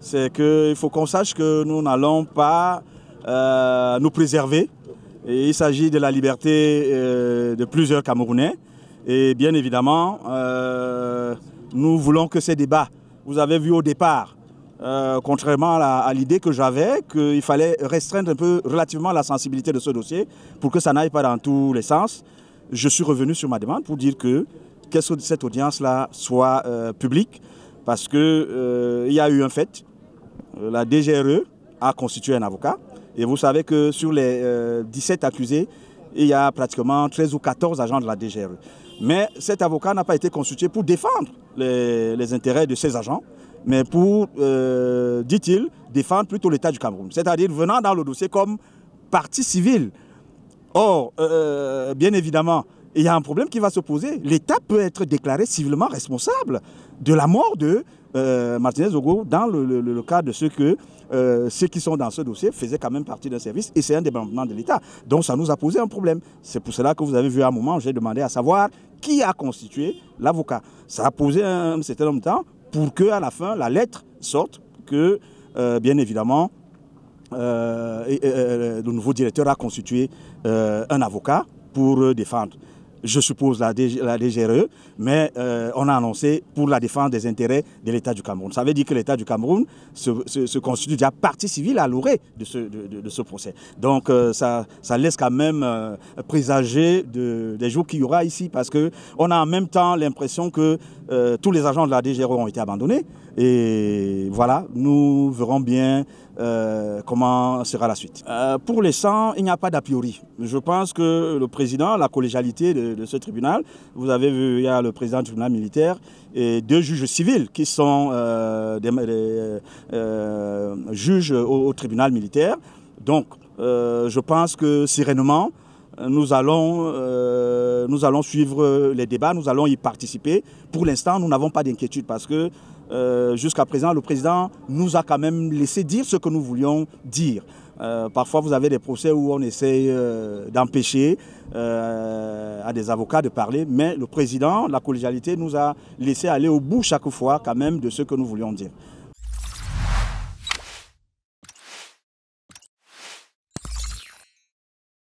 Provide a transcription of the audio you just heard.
c'est qu'il faut qu'on sache que nous n'allons pas euh, nous préserver. il s'agit de la liberté euh, de plusieurs Camerounais. Et bien évidemment, euh, nous voulons que ces débats, vous avez vu au départ, contrairement à l'idée que j'avais, qu'il fallait restreindre un peu relativement la sensibilité de ce dossier pour que ça n'aille pas dans tous les sens. Je suis revenu sur ma demande pour dire que, que cette audience-là soit publique, parce qu'il il y a eu un fait, euh, la DGRE a constitué un avocat. Et vous savez que sur les 17 euh, accusés, il y a pratiquement 13 ou 14 agents de la DGRE. Mais cet avocat n'a pas été constitué pour défendre les, intérêts de ces agents, mais pour, euh, dit-il, défendre plutôt l'État du Cameroun. C'est-à-dire venant dans le dossier comme partie civile. Or, bien évidemment, il y a un problème qui va se poser. L'État peut être déclaré civilement responsable de la mort de euh, Martinez Ogo dans le, cas de ce que, euh, ceux qui sont dans ce dossier faisaient quand même partie d'un service et c'est un de l'État. Donc ça nous a posé un problème. C'est pour cela que vous avez vu à un moment, j'ai demandé à savoir qui a constitué l'avocat. Ça a posé un certain nombre de temps pour qu'à la fin la lettre sorte que euh, bien évidemment le nouveau directeur a constitué un avocat pour défendre je suppose, la, DGRE, mais euh, on a annoncé pour la défense des intérêts de l'État du Cameroun. Ça veut dire que l'État du Cameroun se, constitue déjà partie civile à l'orée de ce, de, ce procès. Donc euh, ça, ça laisse quand même euh, présager de, des jours qu'il y aura ici, parce qu'on a en même temps l'impression que euh, tous les agents de la DGRO e ont été abandonnés. Et voilà, nous verrons bien euh, comment sera la suite. Euh, pour les 100, il n'y a pas d'a priori. Je pense que le président, la collégialité de, ce tribunal, vous avez vu, il y a le président du tribunal militaire et deux juges civils qui sont des, juges au, au, tribunal militaire. Donc, je pense que sereinement, nous allons euh, nous allons suivre euh, les débats, nous allons y participer. Pour l'instant, nous n'avons pas d'inquiétude parce que euh, jusqu'à présent, le président nous a quand même laissé dire ce que nous voulions dire. parfois, vous avez des procès où on essaye d'empêcher à des avocats de parler, mais le président, la collégialité, nous a laissé aller au bout chaque fois quand même de ce que nous voulions dire.